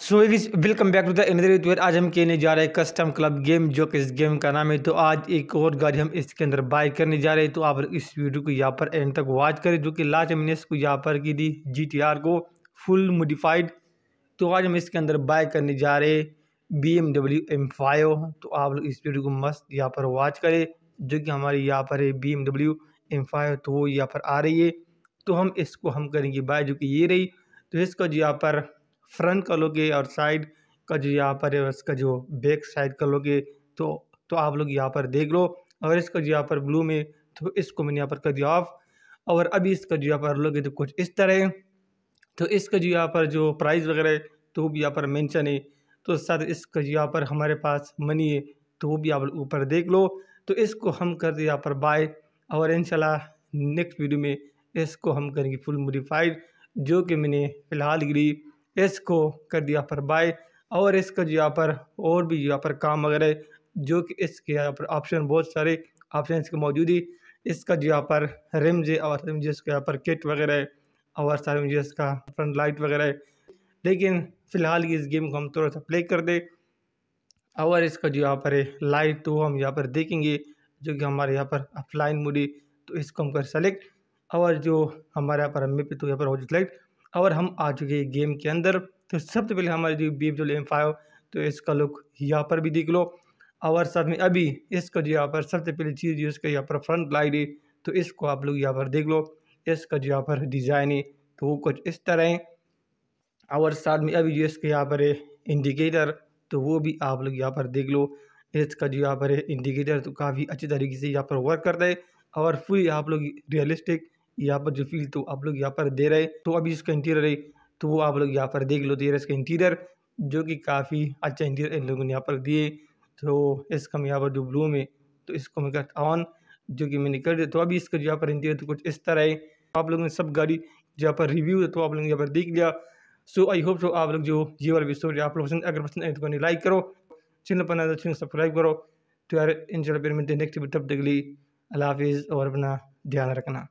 so welcome back to the इनदर आज हम खेलने जा रहे हैं कस्टम क्लब गेम जो कि इस गेम का नाम है तो आज एक और गाड़ी हम इसके अंदर बाय करने जा रहे हैं तो आप इस वीडियो को यहाँ पर एंड तक वॉच करें जो कि लास्ट हमने इसको यहाँ पर की थी जी को फुल मोडिफाइड तो आज हम इसके अंदर बाय करने जा रहे हैं बी एम तो आप लोग इस वीडियो को मस्त यहाँ पर वॉच करें जो कि हमारी यहाँ पर है B M W M five तो वो यहाँ पर आ रही है तो हम इसको हम करेंगे बाय जो कि ये रही तो इसका जो यहाँ पर फ्रंट कर लोगे और साइड का जो यहाँ पर है इसका जो बैक साइड कर लोगे तो तो आप लोग यहाँ पर देख लो और इसका जो यहाँ पर ब्लू में तो इसको मैंने यहाँ पर कर दिया ऑफ और अभी इसका जो यहाँ पर लोगे तो कुछ इस तरह तो इसका जो यहाँ पर जो प्राइस वगैरह तो वो भी यहाँ पर मेंशन है तो साथ इसका जो यहाँ पर हमारे पास मनी है तो वो भी आप ऊपर देख लो तो इसको हम कर दिया पर बाय और इन नेक्स्ट वीडियो में इसको हम करेंगे फुल मोडिफाइड जो कि मैंने फ़िलहाल गिरी इसको कर दिया पर बाय और इसका जो यहाँ पर और भी यहाँ पर काम वगैरह जो कि इसके यहाँ पर ऑप्शन बहुत सारे ऑप्शन इसके मौजूद ही इसका जो यहाँ पर रिम्ज और रिम्ज का यहाँ पर किट वगैरह और सारे मुझे इसका फ्रंट लाइट वगैरह लेकिन फ़िलहाल इस गेम को हम थोड़ा सा प्ले कर दें और इसका जो यहाँ पर है लाइट तो हम यहाँ पर देखेंगे जो कि हमारे यहाँ पर अफलाइन मूडी तो इसको हम कर सेलेक्ट और जो हमारे यहाँ पर एम तो यहाँ पर हो सेलेक्ट और हम आ चुके हैं गेम के अंदर तो सबसे पहले हमारे जो बी जो एम फाइव तो इसका लुक यहाँ पर भी देख लो और साथ में अभी इसका जो यहाँ पर सबसे पहली चीज़ जो इसका यहाँ पर फ्रंट लाइट है तो इसको आप लोग यहाँ पर देख लो इसका जो यहाँ पर डिज़ाइन है तो वो कुछ इस तरह है और साथ में अभी जो इसके यहाँ पर है इंडिकेटर तो वो भी आप लोग यहाँ पर देख लो इसका जो यहाँ पर है इंडिकेटर तो काफ़ी अच्छी तरीके से यहाँ पर वर्क करता है और फुल आप लोग रियलिस्टिक यहाँ पर जो फील तो आप लोग यहाँ पर दे रहे तो अभी इसका इंटीरियर है तो वो आप लोग यहाँ पर देख लो तो ये इसका इंटीरियर जो कि काफ़ी अच्छा इंटीरियर इन लोगों ने यहाँ पर दिए तो इसका मैं यहाँ पर जो ब्लू में तो इसको मैं करता ऑन जो कि मैंने कर दिया तो अभी इसका जो यहाँ पर इंटीरियर तो कुछ इस तरह है आप लोगों ने सब गाड़ी जहाँ पर रिव्यू है तो आप लोगों ने यहाँ पर देख लिया सो आई होप जो आप लोग जो ये वाला वीडियो आप लोग पसंद अगर पसंद आए तो कहीं लाइक करो चैनल पर ना चैनल सब्सक्राइब करो तो यार इन फिर मिलते हैं नेक्स्ट तब तक के लिए अल्लाह हाफिज़ और अपना ध्यान रखना